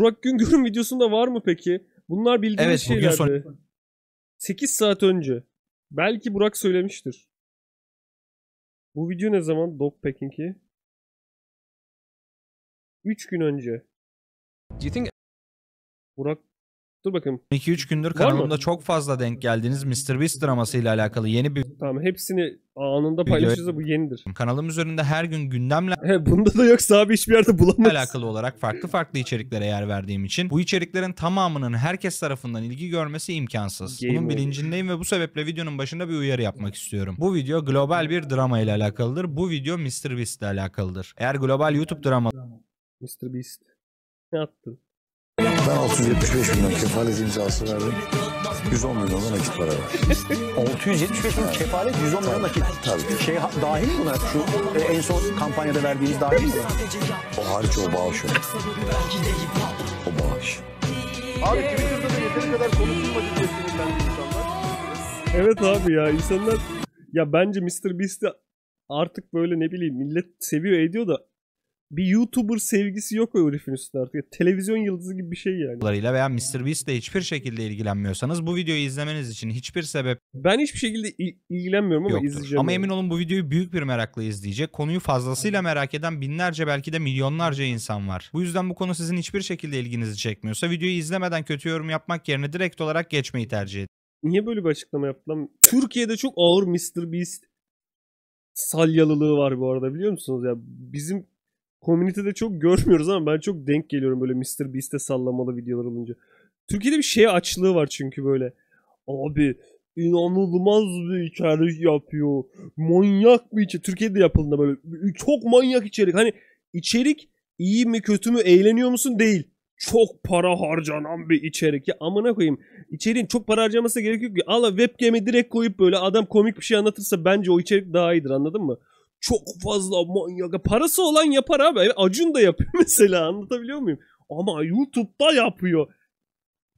Burak Güngör'ün videosunda var mı peki? Bunlar bildiğimiz evet, şeylerdi. Son... 8 saat önce. Belki Burak söylemiştir. Bu video ne zaman? Dogpacking'i. 3 gün önce. Do you think Burak Dur bakayım. 2-3 gündür kanalımda çok fazla denk geldiniz Mr. Beast draması ile alakalı yeni bir... Tamam hepsini anında paylaşırsa bu yenidir. Kanalım üzerinde her gün gündemle... He, bunda da yoksa abi hiçbir yerde bulamazsın. Alakalı olarak farklı farklı içeriklere yer verdiğim için bu içeriklerin tamamının herkes tarafından ilgi görmesi imkansız. Game Bunun bilincindeyim ve bu sebeple videonun başında bir uyarı yapmak istiyorum. Bu video global bir drama ile alakalıdır. Bu video Mr. Beast ile alakalıdır. Eğer global YouTube drama... Mr. Beast. Ne yaptın? Ben 675 milyon kefalet imzası verdim. 110 milyon nakit para var. 675 milyon kefalet, 110 milyon nakit. Tabii. Şey dahil mi buna? Şu e, en son kampanyada verdiğiniz dahil mi? O hariç o bağış o. O bağış. Abi Twitter'da da yeteri kadar konuşulmadı diye sinirlendi insanlar. Evet abi ya insanlar ya bence Mr. Beast'i artık böyle ne bileyim millet seviyor ediyor da bir YouTuber sevgisi yok o herifin üstünde artık. televizyon yıldızı gibi bir şey yani. ...larıyla veya MrBeast'le hiçbir şekilde ilgilenmiyorsanız bu videoyu izlemeniz için hiçbir sebep Ben hiçbir şekilde ilgilenmiyorum ama yoktur. izleyeceğim. Ama yani. emin olun bu videoyu büyük bir merakla izleyecek. Konuyu fazlasıyla merak eden binlerce belki de milyonlarca insan var. Bu yüzden bu konu sizin hiçbir şekilde ilginizi çekmiyorsa videoyu izlemeden kötü yorum yapmak yerine direkt olarak geçmeyi tercih edin. Niye böyle bir açıklama yaptım? Türkiye'de çok ağır Mr Beast salyalılığı var bu arada biliyor musunuz? Ya bizim Komünitede çok görmüyoruz ama ben çok denk geliyorum böyle Mr. Beast'e sallamalı videolar olunca. Türkiye'de bir şey açlığı var çünkü böyle. Abi inanılmaz bir içerik yapıyor. Manyak bir içerik. Türkiye'de yapıldığında böyle çok manyak içerik. Hani içerik iyi mi kötü mü eğleniyor musun değil. Çok para harcanan bir içerik. Ya amına koyayım. İçeriğin çok para harcaması gerekiyor ki. Ala webcam'i direkt koyup böyle adam komik bir şey anlatırsa bence o içerik daha iyidir anladın mı? çok fazla manyak. Parası olan yapar abi. Acun da yapıyor mesela anlatabiliyor muyum? Ama YouTube'da yapıyor.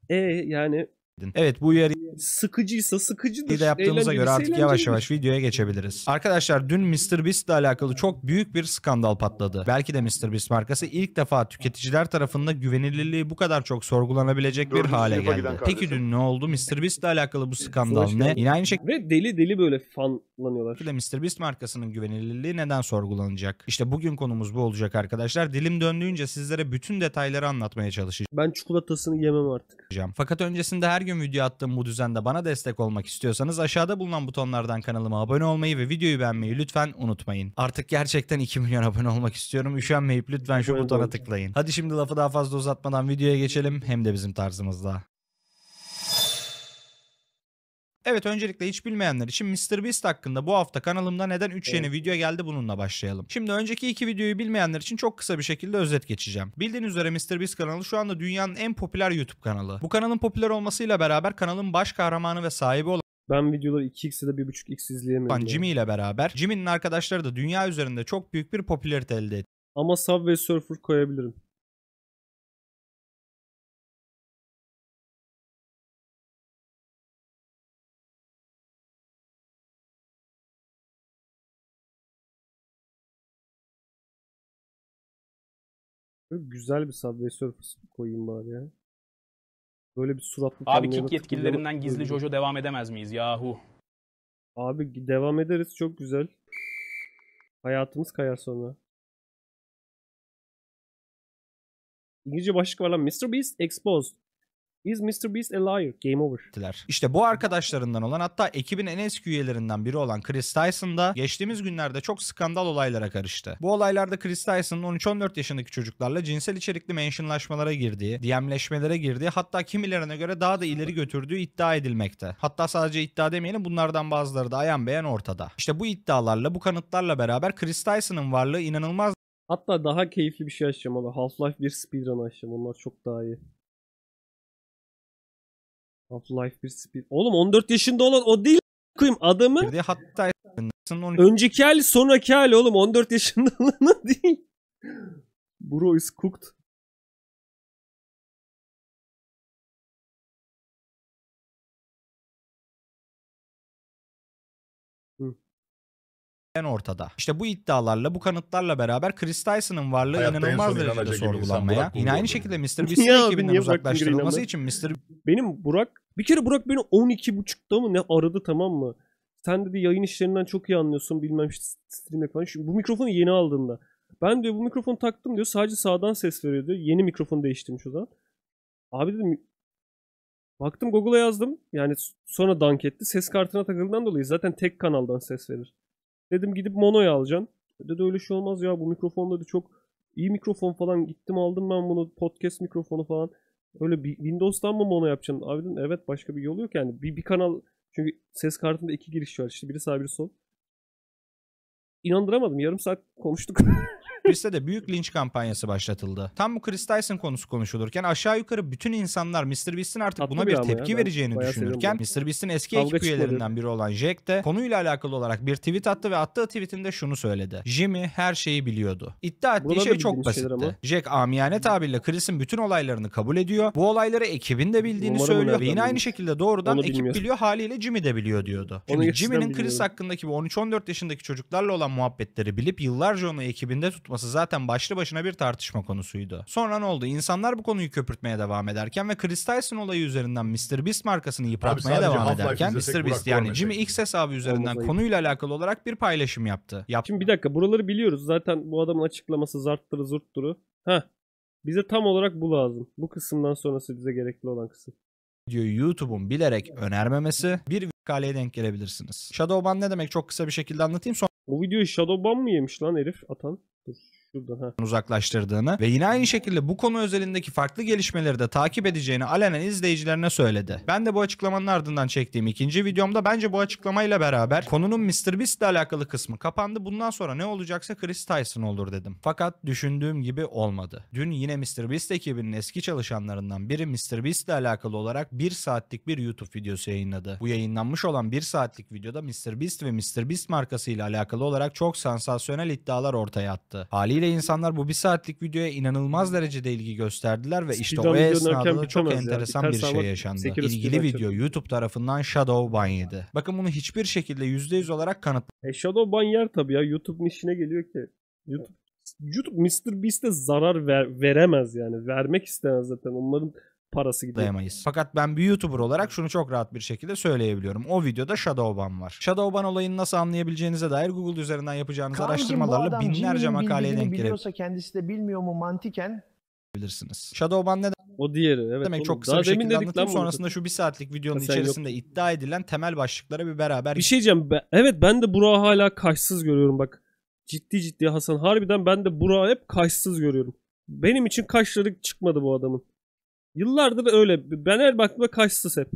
E yani Evet bu uyarı sıkıcıysa sıkıcıdır. da yaptığımıza göre artık yavaş şey yavaş videoya geçebiliriz. Arkadaşlar dün MrBeast ile alakalı çok büyük bir skandal patladı. Belki de MrBeast markası ilk defa tüketiciler tarafında güvenilirliği bu kadar çok sorgulanabilecek bir hale geldi. Peki dün ne oldu? MrBeast ile alakalı bu skandal ne? Yine aynı şekilde... Ve deli deli böyle fan kullanıyorlar. Bir de MrBeast markasının güvenilirliği neden sorgulanacak? İşte bugün konumuz bu olacak arkadaşlar. Dilim döndüğünce sizlere bütün detayları anlatmaya çalışacağım. Ben çikolatasını yemem artık. Fakat öncesinde her gün video attığım bu düzende bana destek olmak istiyorsanız aşağıda bulunan butonlardan kanalıma abone olmayı ve videoyu beğenmeyi lütfen unutmayın. Artık gerçekten 2 milyon abone olmak istiyorum. Üşenmeyip lütfen şu butona tıklayın. Hadi şimdi lafı daha fazla uzatmadan videoya geçelim. Hem de bizim tarzımızda. Evet öncelikle hiç bilmeyenler için Beast hakkında bu hafta kanalımda neden 3 yeni evet. video geldi bununla başlayalım. Şimdi önceki iki videoyu bilmeyenler için çok kısa bir şekilde özet geçeceğim. Bildiğin üzere Beast kanalı şu anda dünyanın en popüler YouTube kanalı. Bu kanalın popüler olmasıyla beraber kanalın baş kahramanı ve sahibi olan ben videoları 2x ya da 1.5x izleyemiyorum. Ben Jimmy ile beraber. Jimmy'nin arkadaşları da dünya üzerinde çok büyük bir popülerite elde etti. Ama Subway Surfer koyabilirim. Böyle güzel bir Subway Surfers koyayım bari ya. Böyle bir suratlı Abi kick yetkililerinden gizli Jojo devam edemez miyiz yahu? Abi devam ederiz çok güzel. Hayatımız kayar sonra. İngilizce başlık var lan. Mr. Beast Exposed. Is Mr. Beast a liar? Game over. İşte bu arkadaşlarından olan hatta ekibin en eski üyelerinden biri olan Chris Tyson da geçtiğimiz günlerde çok skandal olaylara karıştı. Bu olaylarda Chris Tyson'ın 13-14 yaşındaki çocuklarla cinsel içerikli mentionlaşmalara girdiği, DM'leşmelere girdiği hatta kimilerine göre daha da ileri götürdüğü iddia edilmekte. Hatta sadece iddia demeyelim bunlardan bazıları da ayan beyan ortada. İşte bu iddialarla bu kanıtlarla beraber Chris Tyson'ın varlığı inanılmaz Hatta daha keyifli bir şey açacağım abi. Half-Life 1 speedrun açacağım. Onlar çok daha iyi. Half-Life 1 Speed. Oğlum 14 yaşında olan o değil koyayım adamın. Bir de hatta önceki hali sonraki hali oğlum 14 yaşında olanı değil. Bro is cooked. en ortada. İşte bu iddialarla, bu kanıtlarla beraber Chris Tyson'ın varlığı Hayatta inanılmaz derecede sorgulanmaya. Yine aynı şekilde Mr. Beast'in ekibinden uzaklaştırılması için Mr. Benim Burak bir kere Burak beni 12 buçukta mı ne aradı tamam mı? Sen dedi yayın işlerinden çok iyi anlıyorsun bilmem işte stream falan. Şimdi bu mikrofonu yeni aldığında. Ben diyor bu mikrofonu taktım diyor sadece sağdan ses veriyor diyor. Yeni mikrofon değiştirmiş o zaman. Abi dedim baktım Google'a yazdım. Yani sonra dank etti. Ses kartına takıldığından dolayı zaten tek kanaldan ses verir. Dedim gidip monoya alacaksın. Dedi öyle şey olmaz ya bu mikrofonda da çok iyi mikrofon falan gittim aldım ben bunu podcast mikrofonu falan. Öyle bir Windows'tan mı mono yapacaksın? Abi dedim evet başka bir yolu yok yani. Bir, bir kanal çünkü ses kartında iki giriş var. işte biri sağ biri sol. İnandıramadım. Yarım saat konuştuk. Chris'te de büyük linç kampanyası başlatıldı. Tam bu Chris Tyson konusu konuşulurken aşağı yukarı bütün insanlar Mr. Beast'in artık Haklı buna bir tepki ya, vereceğini Bayağı düşünürken Mr. Beast'in eski Kavga ekip üyelerinden biri olan Jack de konuyla alakalı olarak bir tweet attı ve attığı tweetinde şunu söyledi. Jimmy her şeyi biliyordu. İddia ettiği şey çok basitti. Jack amiyane tabirle Chris'in bütün olaylarını kabul ediyor. Bu olayları ekibin de bildiğini Umarım söylüyor ve yine aynı şekilde doğrudan Onu ekip bilmiyorum. biliyor haliyle Jimmy de biliyor diyordu. Çünkü Jimmy'nin Chris hakkındaki bu 13-14 yaşındaki çocuklarla olan muhabbetleri bilip yıllarca onu ekibinde tutması tutması zaten başlı başına bir tartışma konusuydu. Sonra ne oldu? İnsanlar bu konuyu köpürtmeye devam ederken ve Chris Tyson olayı üzerinden Mr. Beast markasını yıpratmaya devam ederken Mr. Beast yani Jimmy X hesabı üzerinden Olmaz konuyla alakalı olarak bir paylaşım yaptı. Yap Şimdi bir dakika buraları biliyoruz. Zaten bu adamın açıklaması zarttırı zurtturu. Heh. Bize tam olarak bu lazım. Bu kısımdan sonrası bize gerekli olan kısım videoyu YouTube'un bilerek önermemesi bir vekaleye denk gelebilirsiniz. Shadowban ne demek çok kısa bir şekilde anlatayım sonra. O videoyu Shadowban mı yemiş lan herif atan? Peace. Şurada, uzaklaştırdığını ve yine aynı şekilde bu konu özelindeki farklı gelişmeleri de takip edeceğini alenen izleyicilerine söyledi. Ben de bu açıklamanın ardından çektiğim ikinci videomda bence bu açıklamayla beraber konunun Mr. Beast ile alakalı kısmı kapandı. Bundan sonra ne olacaksa Chris Tyson olur dedim. Fakat düşündüğüm gibi olmadı. Dün yine Mr. Beast ekibinin eski çalışanlarından biri Mr. Beast ile alakalı olarak 1 saatlik bir YouTube videosu yayınladı. Bu yayınlanmış olan 1 saatlik videoda Mr. Beast ve Mr. Beast markası ile alakalı olarak çok sansasyonel iddialar ortaya attı. Haliyle Haliyle insanlar bu bir saatlik videoya inanılmaz derecede ilgi gösterdiler ve işte Speedrun o esnada çok enteresan bir şey yaşandı. İlgili video YouTube tarafından shadow ban yedi. Bakın bunu hiçbir şekilde %100 olarak kanıt. E shadow ban yer tabii ya YouTube'un işine geliyor ki. YouTube YouTube Mr. Beast'e zarar ver, veremez yani. Vermek istemez zaten. Onların parası gidiyor. Dayamayız. Fakat ben bir YouTuber olarak şunu çok rahat bir şekilde söyleyebiliyorum. O videoda Shadowban var. Shadowban olayını nasıl anlayabileceğinize dair Google üzerinden yapacağınız Kancım, araştırmalarla binlerce makaleye denk gelebilir. biliyorsa kendisi de bilmiyor mu mantiken bilirsiniz. Shadowban ne o diğeri evet. Demek oğlum. çok kısa Daha bir şekilde anlatayım. Sonrasında şu bir saatlik videonun ha, içerisinde yok. iddia edilen temel başlıklara bir beraber... Bir şey diyeceğim. Ben, evet ben de Burak'ı hala kaşsız görüyorum bak. Ciddi ciddi Hasan. Harbiden ben de Burak'ı hep kaşsız görüyorum. Benim için kaşları çıkmadı bu adamın. Yıllardır öyle. Ben her baktığımda kaşsız hep.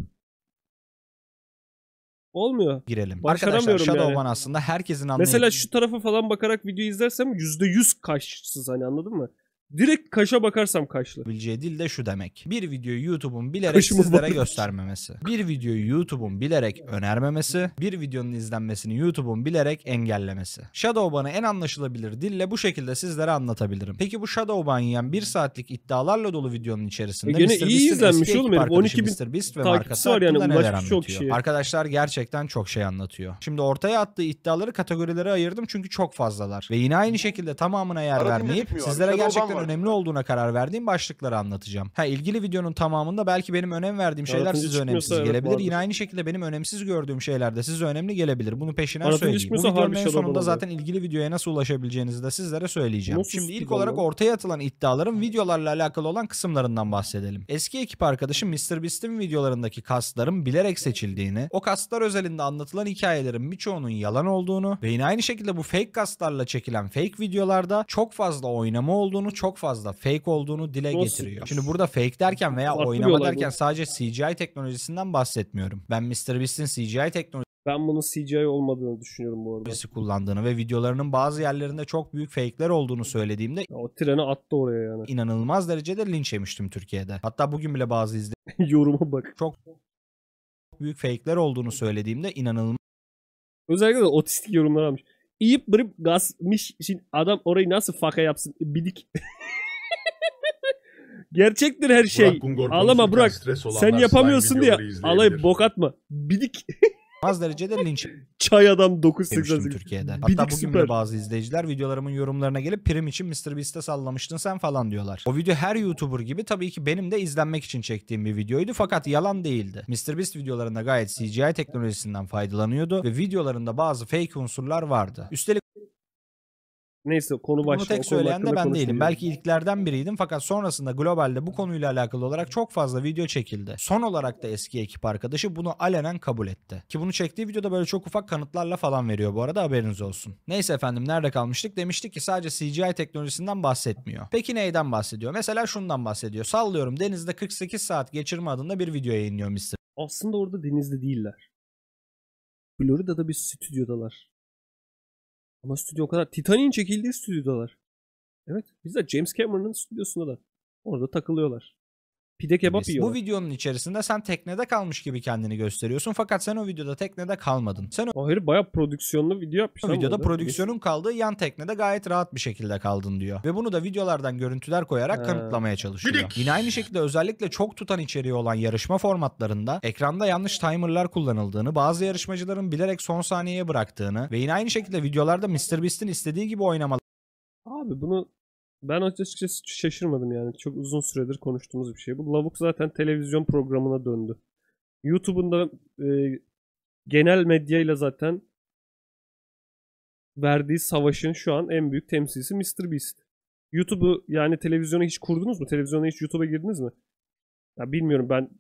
Olmuyor. Girelim. Arkadaşlar Shadowban yani. aslında herkesin anlayabildiği. Mesela şu tarafa falan bakarak video izlersem %100 kaşsız hani anladın mı? Direkt kaşa bakarsam kaşlı. Bileceği dil de şu demek. Bir videoyu YouTube'un bilerek Kaşıma sizlere bakıyorum. göstermemesi. Bir videoyu YouTube'un bilerek önermemesi. Bir videonun izlenmesini YouTube'un bilerek engellemesi. Shadowban'ı en anlaşılabilir dille bu şekilde sizlere anlatabilirim. Peki bu Shadowban yiyen 1 saatlik iddialarla dolu videonun içerisinde e Mr. Beast'in izlenmiş eski oğlum ekip 12 bin Mr. Beast ve markası takipçisi var yani hakkında neler çok anlatıyor. Arkadaşlar gerçekten çok şey anlatıyor. Şimdi ortaya attığı iddiaları kategorilere ayırdım çünkü çok fazlalar. Ve yine aynı şekilde tamamına yer Aradığım vermeyip sizlere Shadowban gerçekten gerçekten var. önemli olduğuna karar verdiğim başlıkları anlatacağım. Ha ilgili videonun tamamında belki benim önem verdiğim şeyler Aratınca size önemsiz gelebilir. Vardır. Yine aynı şekilde benim önemsiz gördüğüm şeyler de size önemli gelebilir. Bunu peşinen Aratınca söyleyeyim. Bu videonun en sonunda zaten ilgili videoya nasıl ulaşabileceğinizi de sizlere söyleyeceğim. Nasıl Şimdi ilk olarak olur? ortaya atılan iddiaların videolarla alakalı olan kısımlarından bahsedelim. Eski ekip arkadaşım MrBeast'in videolarındaki kasların bilerek seçildiğini, o kaslar özelinde anlatılan hikayelerin birçoğunun yalan olduğunu ve yine aynı şekilde bu fake kaslarla çekilen fake videolarda çok fazla oynama olduğunu, çok çok fazla fake olduğunu dile Nasıl? getiriyor. Şimdi burada fake derken veya Farklı oynama derken bu. sadece CGI teknolojisinden bahsetmiyorum. Ben MrBeast'in CGI teknolojisi ben bunun CGI olmadığını düşünüyorum bu arada. Birisi kullandığını ve videolarının bazı yerlerinde çok büyük fake'ler olduğunu söylediğimde ya, o treni attı oraya yani. İnanılmaz derecede linç yemiştim Türkiye'de. Hatta bugün bile bazı izle yoruma bak. Çok büyük fake'ler olduğunu söylediğimde inanılmaz Özellikle de otistik yorumlar almış. İyip bırıp gazmış. Şimdi adam orayı nasıl faka yapsın? E, bidik. Gerçektir her şey. Burak Ağlama Burak. Sen yapamıyorsun diye. Alay bok atma. Bidik. inanılmaz derecede linç Çay adam 988. Türkiye'de. Hatta Bidik bugün süper. bile bazı izleyiciler videolarımın yorumlarına gelip prim için MrBeast'e sallamıştın sen falan diyorlar. O video her YouTuber gibi tabii ki benim de izlenmek için çektiğim bir videoydu fakat yalan değildi. MrBeast videolarında gayet CGI teknolojisinden faydalanıyordu ve videolarında bazı fake unsurlar vardı. Üstelik Neyse konu başlıyor. Bunu tek söyleyen de ben değilim. Belki ilklerden biriydim fakat sonrasında globalde bu konuyla alakalı olarak çok fazla video çekildi. Son olarak da eski ekip arkadaşı bunu alenen kabul etti. Ki bunu çektiği videoda böyle çok ufak kanıtlarla falan veriyor bu arada haberiniz olsun. Neyse efendim nerede kalmıştık? Demiştik ki sadece CGI teknolojisinden bahsetmiyor. Peki neyden bahsediyor? Mesela şundan bahsediyor. Sallıyorum denizde 48 saat geçirme adında bir video yayınlıyor Mr. Aslında orada denizde değiller. Florida'da bir stüdyodalar. Ama stüdyo o kadar... Titanic'in çekildiği stüdyodalar. Evet. Biz de James Cameron'ın stüdyosunda da. Orada takılıyorlar. Pide kebap yiyor. Bu videonun içerisinde sen teknede kalmış gibi kendini gösteriyorsun. Fakat sen o videoda teknede kalmadın. Sen o Hayır bayağı prodüksiyonlu video yapmış. O videoda prodüksiyonun kaldığı yan teknede gayet rahat bir şekilde kaldın diyor. Ve bunu da videolardan görüntüler koyarak ha. kanıtlamaya çalışıyor. Güdük. Yine aynı şekilde özellikle çok tutan içeriği olan yarışma formatlarında ekranda yanlış timerlar kullanıldığını, bazı yarışmacıların bilerek son saniyeye bıraktığını ve yine aynı şekilde videolarda MrBeast'in istediği gibi oynamalı Abi bunu ben açıkçası şaşırmadım yani. Çok uzun süredir konuştuğumuz bir şey. Bu lavuk zaten televizyon programına döndü. YouTube'un da e, genel medyayla zaten verdiği savaşın şu an en büyük temsilcisi Mr. Beast. YouTube'u yani televizyona hiç kurdunuz mu? Televizyona hiç YouTube'a girdiniz mi? Ya bilmiyorum ben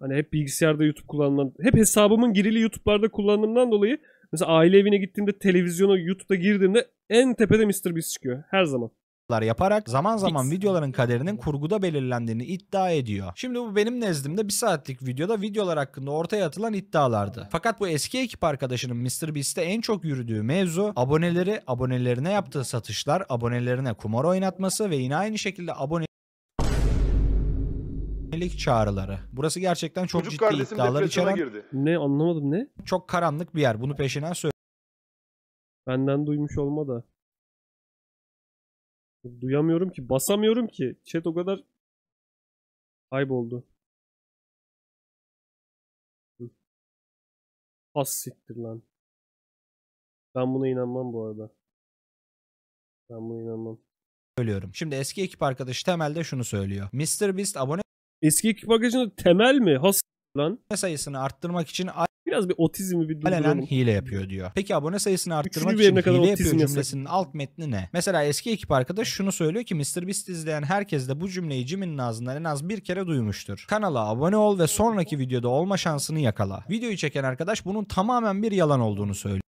hani hep bilgisayarda YouTube kullanılan, hep hesabımın girili YouTube'larda kullandığımdan dolayı mesela aile evine gittiğimde televizyona YouTube'da girdiğimde en tepede Mr. Beast çıkıyor her zaman yaparak zaman zaman videoların kaderinin kurguda belirlendiğini iddia ediyor. Şimdi bu benim nezdimde bir saatlik videoda videolar hakkında ortaya atılan iddialardı. Fakat bu eski ekip arkadaşının MrBeast'te en çok yürüdüğü mevzu aboneleri, abonelerine yaptığı satışlar, abonelerine kumar oynatması ve yine aynı şekilde abone abonelik çağrıları. Burası gerçekten çok Çocuk ciddi iddialar içeren. Girdi. Ne anlamadım ne? Çok karanlık bir yer. Bunu peşinen söyle. Benden duymuş olma da. Duyamıyorum ki. Basamıyorum ki. Chat o kadar kayboldu. Pas siktir lan. Ben buna inanmam bu arada. Ben buna inanmam. Söylüyorum. Şimdi eski ekip arkadaşı temelde şunu söylüyor. Beast abone Eski ekip arkadaşının temel mi? Has lan. sayısını arttırmak için Biraz bir otizmi bir durduralım. Alenen hile yapıyor diyor. Peki abone sayısını arttırmak için kadar hile yapıyor cümlesinin alt metni ne? Mesela eski ekip arkadaş şunu söylüyor ki Beast izleyen herkes de bu cümleyi Jimmy'nin ağzından en az bir kere duymuştur. Kanala abone ol ve sonraki videoda olma şansını yakala. Videoyu çeken arkadaş bunun tamamen bir yalan olduğunu söylüyor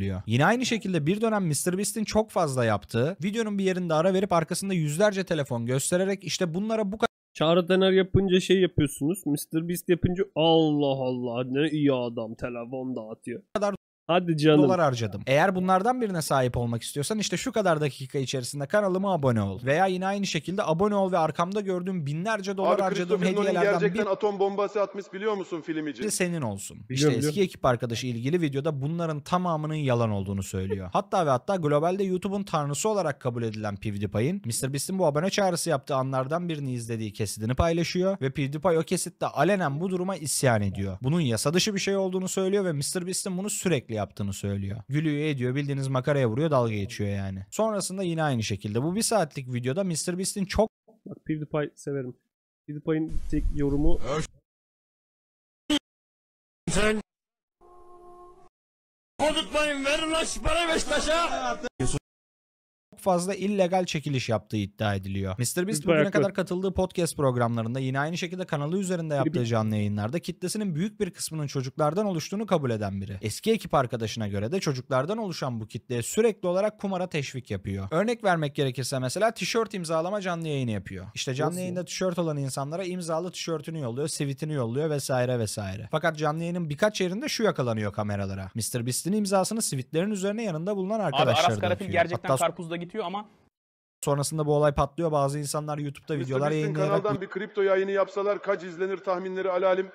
diyor. Yine aynı şekilde bir dönem MrBeast'in çok fazla yaptığı, videonun bir yerinde ara verip arkasında yüzlerce telefon göstererek işte bunlara bu kadar Çağrı Dener yapınca şey yapıyorsunuz. Mr. Beast yapınca Allah Allah ne iyi adam telefon dağıtıyor. kadar Hadi canım. dolar harcadım. Eğer bunlardan birine sahip olmak istiyorsan işte şu kadar dakika içerisinde kanalıma abone ol. Veya yine aynı şekilde abone ol ve arkamda gördüğüm binlerce dolar Abi harcadığım hediyelerden gerçekten bir atom bombası atmış biliyor musun filmici? de senin olsun. İşte Biliyorum, eski biliyorum. ekip arkadaşı ilgili videoda bunların tamamının yalan olduğunu söylüyor. hatta ve hatta globalde YouTube'un tanrısı olarak kabul edilen PewDiePie'in MrBeast'in bu abone çağrısı yaptığı anlardan birini izlediği kesidini paylaşıyor ve PewDiePie o kesitte alenen bu duruma isyan ediyor. Bunun yasa dışı bir şey olduğunu söylüyor ve MrBeast'in bunu sürekli yaptığını söylüyor. Gülüyor ediyor bildiğiniz makaraya vuruyor dalga geçiyor yani. Sonrasında yine aynı şekilde. Bu bir saatlik videoda Mr Beast'in çok... Bak PewDiePie severim. PewDiePie'in tek yorumu... Konutmayın verin lan şu parayı Beşiktaş'a fazla illegal çekiliş yaptığı iddia ediliyor. MrBeast bugüne haklı. kadar katıldığı podcast programlarında yine aynı şekilde kanalı üzerinde yaptığı canlı yayınlarda kitlesinin büyük bir kısmının çocuklardan oluştuğunu kabul eden biri. Eski ekip arkadaşına göre de çocuklardan oluşan bu kitleye sürekli olarak kumara teşvik yapıyor. Örnek vermek gerekirse mesela tişört imzalama canlı yayını yapıyor. İşte canlı Nasıl? yayında tişört olan insanlara imzalı tişörtünü yolluyor, sivitini yolluyor vesaire vesaire. Fakat canlı yayının birkaç yerinde şu yakalanıyor kameralara. MrBeast'in imzasını sivitlerin üzerine yanında bulunan arkadaşlar. Abi Aras Karapil gerçekten Hatta... karpuzda git tüketiyor ama sonrasında bu olay patlıyor. Bazı insanlar YouTube'da videolar Beast'in yayınlayarak... kanaldan bir kripto yayını yapsalar kaç izlenir tahminleri alalim.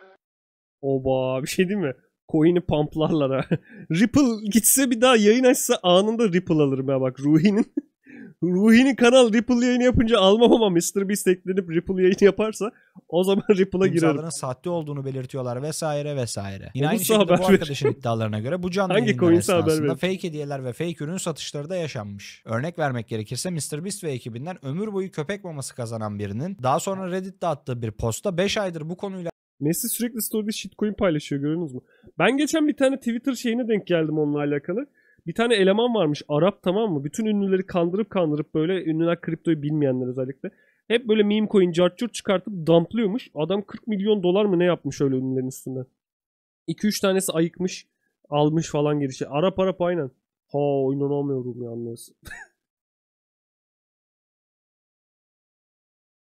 Oba bir şey değil mi? Coin'i pamplarlar ha. Ripple gitse bir daha yayın açsa anında Ripple alırım ya bak Ruhi'nin. Ruhini kanal Ripple yayını yapınca almam ama Mr. Beast eklenip Ripple yayını yaparsa o zaman Ripple'a girerim. İmzaların sahte olduğunu belirtiyorlar vesaire vesaire. Yine aynı şekilde bu arkadaşın iddialarına göre bu canlı Hangi yayınlar esnasında fake hediyeler ve fake ürün satışları da yaşanmış. Örnek vermek gerekirse Mr. Beast ve ekibinden ömür boyu köpek maması kazanan birinin daha sonra Reddit'te attığı bir posta 5 aydır bu konuyla Messi sürekli story'de shitcoin paylaşıyor görüyorsunuz mu? Ben geçen bir tane Twitter şeyine denk geldim onunla alakalı. Bir tane eleman varmış Arap tamam mı? Bütün ünlüleri kandırıp kandırıp böyle ünlüler kriptoyu bilmeyenler özellikle. Hep böyle meme coin cartçurt çıkartıp dumplıyormuş. Adam 40 milyon dolar mı ne yapmış öyle ünlülerin üstünde? 2-3 tanesi ayıkmış almış falan girişi. Arap Arap aynen. Ha inanamıyorum yalnız.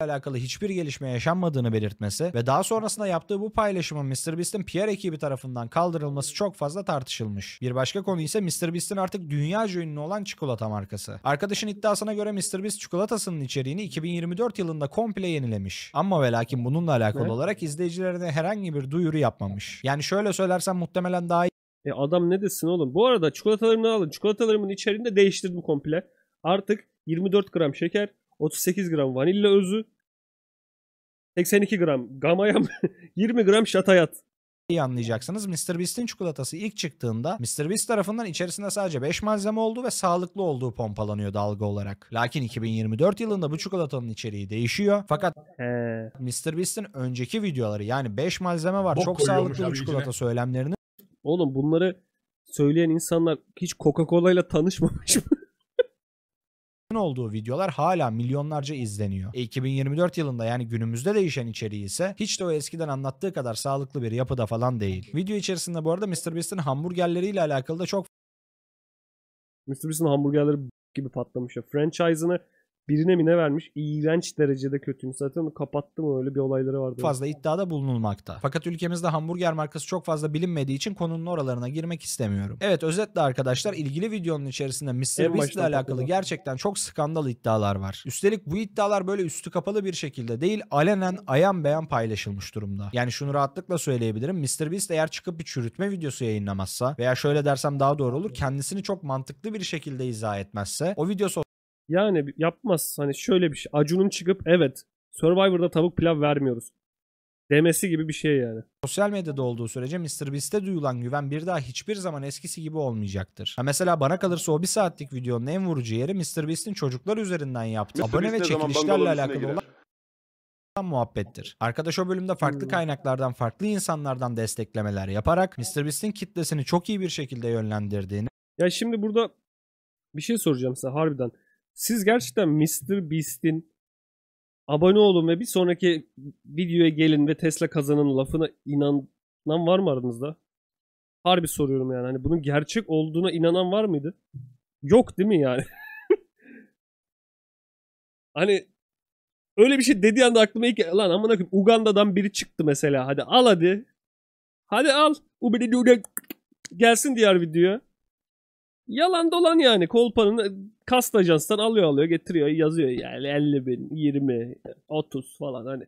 alakalı hiçbir gelişme yaşanmadığını belirtmesi ve daha sonrasında yaptığı bu paylaşımın MrBeast'in PR ekibi tarafından kaldırılması çok fazla tartışılmış. Bir başka konu ise MrBeast'in artık dünya ünlü olan çikolata markası. Arkadaşın iddiasına göre MrBeast çikolatasının içeriğini 2024 yılında komple yenilemiş. Ama ve lakin bununla alakalı evet. olarak izleyicilerine herhangi bir duyuru yapmamış. Yani şöyle söylersem muhtemelen daha iyi. E adam ne desin oğlum? Bu arada çikolatalarımı alın. Çikolatalarımın içeriğini de değiştirdim komple. Artık 24 gram şeker, 38 gram vanilya özü, 82 gram gamayam, 20 gram şatayat iyi anlayacaksınız. Mr. Beast'in çikolatası ilk çıktığında Mr. Beast tarafından içerisinde sadece 5 malzeme olduğu ve sağlıklı olduğu pompalanıyor dalga olarak. Lakin 2024 yılında bu çikolatanın içeriği değişiyor. Fakat He. Mr. Beast'in önceki videoları yani 5 malzeme var. Bok çok sağlıklı bu çikolata içine. söylemlerini. Oğlum bunları söyleyen insanlar hiç Coca-Cola ile tanışmamış mı? olduğu videolar hala milyonlarca izleniyor. E 2024 yılında yani günümüzde değişen içeriği ise hiç de o eskiden anlattığı kadar sağlıklı bir yapıda falan değil. Video içerisinde bu arada MrBeast'in hamburgerleriyle alakalı da çok MrBeast'in hamburgerleri gibi patlamış ya. Franchise'ını birine mi ne vermiş? İğrenç derecede kötüymüş zaten onu kapattı mı öyle bir olayları vardı. Fazla iddiada bulunulmakta. Fakat ülkemizde hamburger markası çok fazla bilinmediği için konunun oralarına girmek istemiyorum. Evet özetle arkadaşlar ilgili videonun içerisinde Mr. Beast ile alakalı patladı. gerçekten çok skandal iddialar var. Üstelik bu iddialar böyle üstü kapalı bir şekilde değil alenen ayan beyan paylaşılmış durumda. Yani şunu rahatlıkla söyleyebilirim. Mr. Beast eğer çıkıp bir çürütme videosu yayınlamazsa veya şöyle dersem daha doğru olur kendisini çok mantıklı bir şekilde izah etmezse o videosu yani yapmaz. Hani şöyle bir şey. Acun'un çıkıp evet Survivor'da tavuk pilav vermiyoruz. Demesi gibi bir şey yani. Sosyal medyada olduğu sürece MrBeast'e duyulan güven bir daha hiçbir zaman eskisi gibi olmayacaktır. Ha mesela bana kalırsa o bir saatlik videonun en vurucu yeri MrBeast'in çocuklar üzerinden yaptığı abone ve çekilişlerle alakalı olan muhabbettir. Arkadaş o bölümde farklı hmm. kaynaklardan farklı insanlardan desteklemeler yaparak MrBeast'in kitlesini çok iyi bir şekilde yönlendirdiğini. Ya şimdi burada bir şey soracağım size harbiden. Siz gerçekten Mr. Beast'in abone olun ve bir sonraki videoya gelin ve Tesla kazanın lafına inanan var mı aranızda? Harbi soruyorum yani. Hani bunun gerçek olduğuna inanan var mıydı? Yok değil mi yani? hani öyle bir şey dediği anda aklıma ilk lan amına koyayım Uganda'dan biri çıktı mesela. Hadi al hadi. Hadi al. Gelsin diğer videoya. Yalan dolan yani. Kolpa'nın kast ajanstan alıyor alıyor getiriyor yazıyor yani 50 bin, 20, 30 falan hani.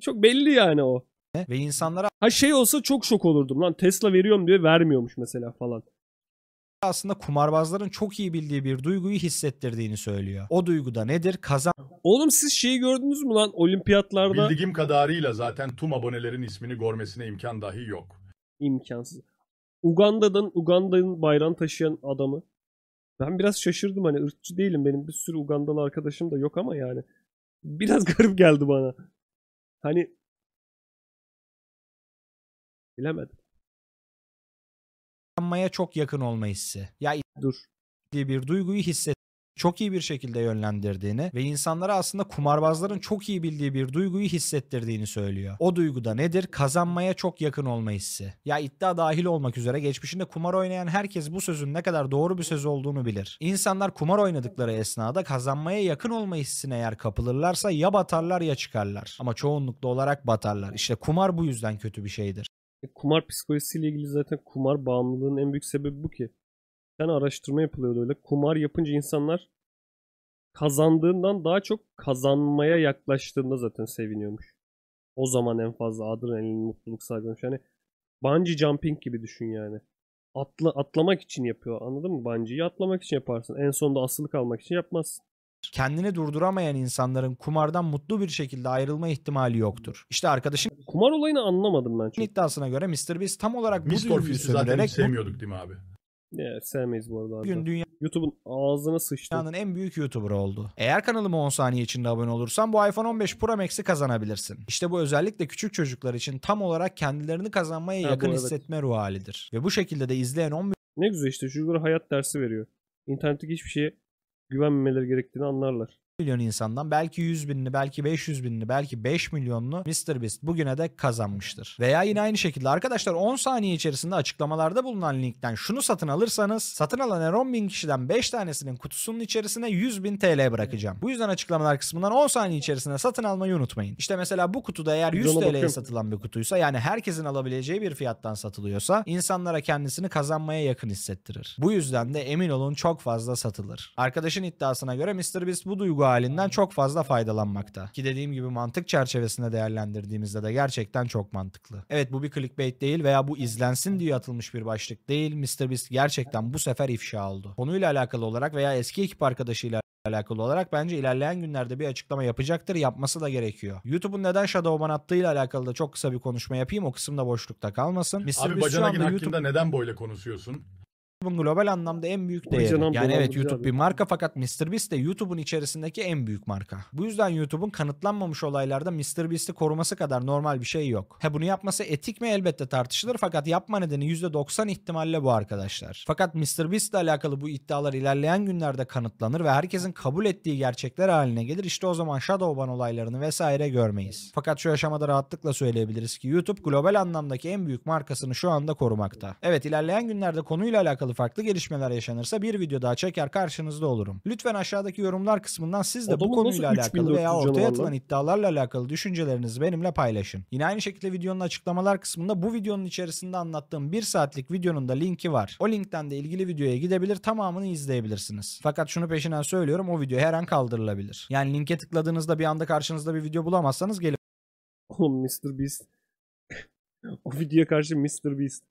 Çok belli yani o. Ve insanlara Ha şey olsa çok şok olurdum lan Tesla veriyorum diye vermiyormuş mesela falan aslında kumarbazların çok iyi bildiği bir duyguyu hissettirdiğini söylüyor. O duyguda nedir? Kazan. Oğlum siz şeyi gördünüz mü lan olimpiyatlarda? Bildiğim kadarıyla zaten tüm abonelerin ismini görmesine imkan dahi yok. İmkansız. Uganda'dan Uganda'nın bayrağını taşıyan adamı. Ben biraz şaşırdım hani ırkçı değilim benim bir sürü Ugandalı arkadaşım da yok ama yani. Biraz garip geldi bana. Hani bilemedim. Yanmaya çok yakın olma hissi. Ya Dur. diye bir duyguyu hisset çok iyi bir şekilde yönlendirdiğini ve insanlara aslında kumarbazların çok iyi bildiği bir duyguyu hissettirdiğini söylüyor. O duyguda nedir? Kazanmaya çok yakın olma hissi. Ya iddia dahil olmak üzere geçmişinde kumar oynayan herkes bu sözün ne kadar doğru bir söz olduğunu bilir. İnsanlar kumar oynadıkları esnada kazanmaya yakın olma hissine eğer kapılırlarsa ya batarlar ya çıkarlar. Ama çoğunlukla olarak batarlar. İşte kumar bu yüzden kötü bir şeydir. E, kumar psikolojisiyle ilgili zaten kumar bağımlılığının en büyük sebebi bu ki tane araştırma yapılıyordu öyle. Kumar yapınca insanlar kazandığından daha çok kazanmaya yaklaştığında zaten seviniyormuş. O zaman en fazla adrenalin mutluluk salgılamış. Yani bungee jumping gibi düşün yani. Atla, atlamak için yapıyor anladın mı? Bungee'yi atlamak için yaparsın. En sonunda asılı kalmak için yapmazsın kendini durduramayan insanların kumardan mutlu bir şekilde ayrılma ihtimali yoktur. İşte arkadaşın kumar olayını anlamadım ben. çünkü İddiasına göre Mr. Beast tam olarak Mr. bu duyguyu sürdürerek... sevmiyorduk değil mi abi? Evet sevmeyiz bu arada. Abi. dünya YouTube'un ağzına sıçtı. Dünyanın en büyük YouTuber oldu. Eğer kanalıma 10 saniye içinde abone olursan bu iPhone 15 Pro Max'i kazanabilirsin. İşte bu özellikle küçük çocuklar için tam olarak kendilerini kazanmaya ha, yakın hissetme ruh halidir. Ve bu şekilde de izleyen 10 Ne güzel işte çocuklara hayat dersi veriyor. İnternetteki hiçbir şeye güvenmemeleri gerektiğini anlarlar milyon insandan belki 100 binini, belki 500 binini, belki 5 milyonunu MrBeast bugüne de kazanmıştır. Veya yine aynı şekilde arkadaşlar 10 saniye içerisinde açıklamalarda bulunan linkten şunu satın alırsanız satın alan her 10 bin kişiden 5 tanesinin kutusunun içerisine 100 bin TL bırakacağım. Bu yüzden açıklamalar kısmından 10 saniye içerisinde satın almayı unutmayın. İşte mesela bu kutuda eğer 100 TL'ye satılan bir kutuysa yani herkesin alabileceği bir fiyattan satılıyorsa insanlara kendisini kazanmaya yakın hissettirir. Bu yüzden de emin olun çok fazla satılır. Arkadaşın iddiasına göre MrBeast bu duygu halinden çok fazla faydalanmakta. Ki dediğim gibi mantık çerçevesinde değerlendirdiğimizde de gerçekten çok mantıklı. Evet bu bir clickbait değil veya bu izlensin diye atılmış bir başlık değil. MrBeast gerçekten bu sefer ifşa oldu. Konuyla alakalı olarak veya eski ekip arkadaşıyla alakalı olarak bence ilerleyen günlerde bir açıklama yapacaktır. Yapması da gerekiyor. YouTube'un neden Shadowban attığıyla alakalı da çok kısa bir konuşma yapayım. O kısım da boşlukta kalmasın. Mr. Abi Beast bacana anda hakkında neden böyle konuşuyorsun? YouTube'un global anlamda en büyük değeri. Hocam, yani evet YouTube abi. bir marka şey. fakat MrBeast de YouTube'un içerisindeki en büyük marka. Bu yüzden YouTube'un kanıtlanmamış olaylarda MrBeast'i koruması kadar normal bir şey yok. He bunu yapması etik mi elbette tartışılır fakat yapma nedeni %90 ihtimalle bu arkadaşlar. Fakat MrBeast ile alakalı bu iddialar ilerleyen günlerde kanıtlanır ve herkesin kabul ettiği gerçekler haline gelir. İşte o zaman Shadowban olaylarını vesaire görmeyiz. Fakat şu aşamada rahatlıkla söyleyebiliriz ki YouTube global anlamdaki en büyük markasını şu anda korumakta. Evet ilerleyen günlerde konuyla alakalı alakalı farklı gelişmeler yaşanırsa bir video daha çeker karşınızda olurum. Lütfen aşağıdaki yorumlar kısmından siz de bu konuyla alakalı veya ortaya atılan iddialarla alakalı düşüncelerinizi benimle paylaşın. Yine aynı şekilde videonun açıklamalar kısmında bu videonun içerisinde anlattığım 1 saatlik videonun da linki var. O linkten de ilgili videoya gidebilir tamamını izleyebilirsiniz. Fakat şunu peşinden söylüyorum o video her an kaldırılabilir. Yani linke tıkladığınızda bir anda karşınızda bir video bulamazsanız gelin. Oğlum Mr. Beast. o videoya karşı Mr. Beast.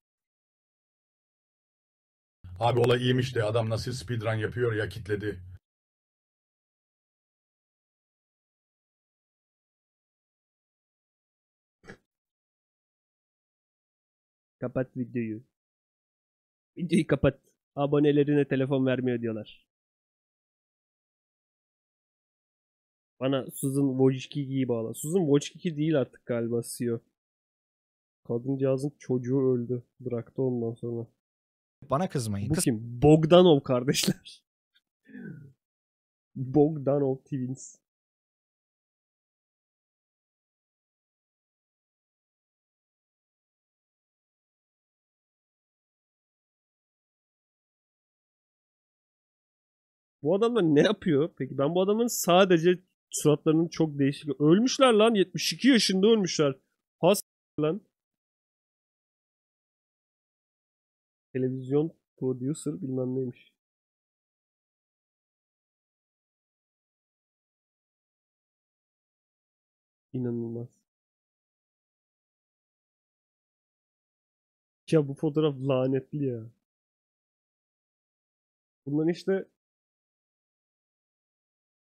Abi olay iyiymiş de adam nasıl speedrun yapıyor ya kitledi. Kapat videoyu. Videoyu kapat. Abonelerine telefon vermiyor diyorlar. Bana Susan Wojcicki'yi bağla. Susan Wojcicki değil artık galiba CEO. Kadıncağızın çocuğu öldü. Bıraktı ondan sonra. Bana kızmayın. Bu Kız... kim? Bogdanov kardeşler. Bogdanov Twins. Bu adamlar ne yapıyor? Peki ben bu adamın sadece suratlarının çok değişik. Ölmüşler lan 72 yaşında ölmüşler. Has lan. televizyon producer bilmem neymiş. İnanılmaz. Ya bu fotoğraf lanetli ya. Bunların işte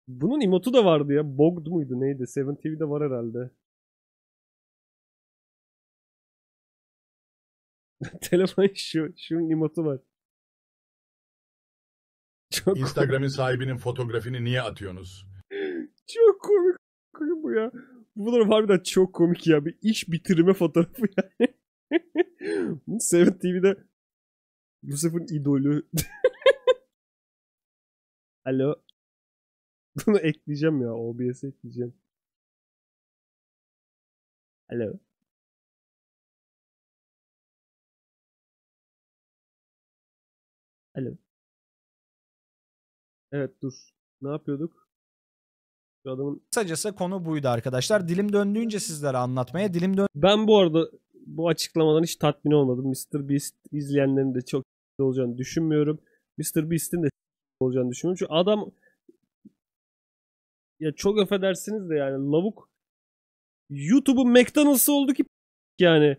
bunun emotu da vardı ya. bog'd muydu neydi? Seven TV'de var herhalde. Telefon şu, şu emotu var. Çok Instagram'ın sahibinin fotoğrafını niye atıyorsunuz? çok komik bu ya. Bu fotoğraf harbiden çok komik ya. Bir iş bitirme fotoğrafı yani. Bunu Seven TV'de Yusuf'un idolü. Alo. Bunu ekleyeceğim ya. OBS ekleyeceğim. Alo. Alo. Evet dur. Ne yapıyorduk? Şu adamın... Kısacası konu buydu arkadaşlar. Dilim döndüğünce sizlere anlatmaya. Dilim dön... Ben bu arada bu açıklamadan hiç tatmin olmadım. Mr. Beast izleyenlerin de çok olacağını düşünmüyorum. Mr. Beast'in de olacağını düşünmüyorum. Çünkü adam ya çok affedersiniz de yani lavuk YouTube'un McDonald's'ı oldu ki yani.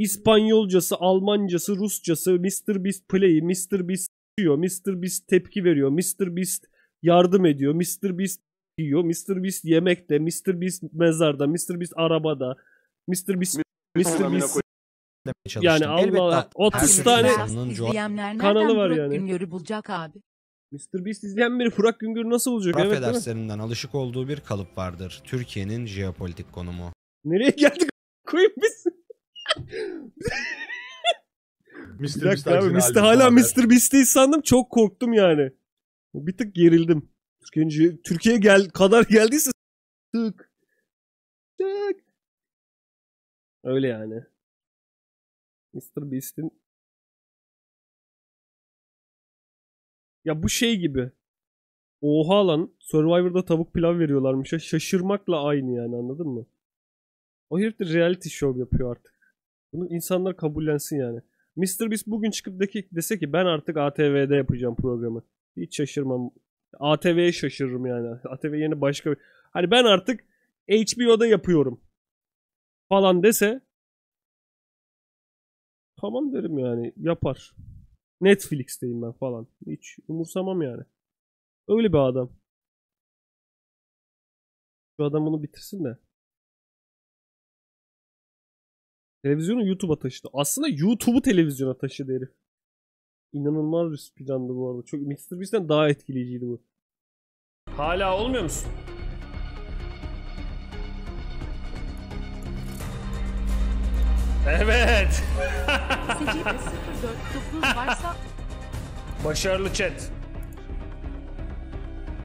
İspanyolcası, Almancası, Rusçası, Mr. Beast Play'i, Mr. Beast yiyor, Mr. Beast tepki veriyor, Mr. Beast yardım ediyor, Mr. Beast yiyor, Mr. Beast yemekte, Mr. Beast mezarda, Mr. Beast arabada, Mr. Beast Mr. Beast yani Allah 30 tane kanalı var yani. Güngör'ü bulacak abi. Mr. Beast izleyen biri Burak Güngör nasıl bulacak? Raf evet, derslerinden alışık olduğu bir kalıp vardır. Türkiye'nin jeopolitik konumu. Nereye geldik? Koyup biz. Mr. Bir abi Mr. hala Mr. Beast'i sandım çok korktum yani. Bir tık gerildim. Türkiye'ye Türkiye gel kadar geldiyse tık tık. Öyle yani. Mr. Beast'in Ya bu şey gibi. Oha lan Survivor'da tavuk pilav veriyorlarmış Şaşırmakla aynı yani anladın mı? O herif de reality show yapıyor artık. Bunu insanlar kabullensin yani. Mr. biz bugün çıkıp de ki, dese ki ben artık ATV'de yapacağım programı. Hiç şaşırmam. ATV'ye şaşırırım yani. ATV yeni başka bir... Hani ben artık HBO'da yapıyorum. Falan dese tamam derim yani yapar. Netflix'teyim ben falan. Hiç umursamam yani. Öyle bir adam. Şu adam bunu bitirsin de. Televizyonu YouTube'a taşıdı. Aslında YouTube'u televizyona taşıdı herif. İnanılmaz bir plandı bu arada. Çok Mr. Beast'ten daha etkileyiciydi bu. Hala olmuyor musun? Evet. Başarılı chat.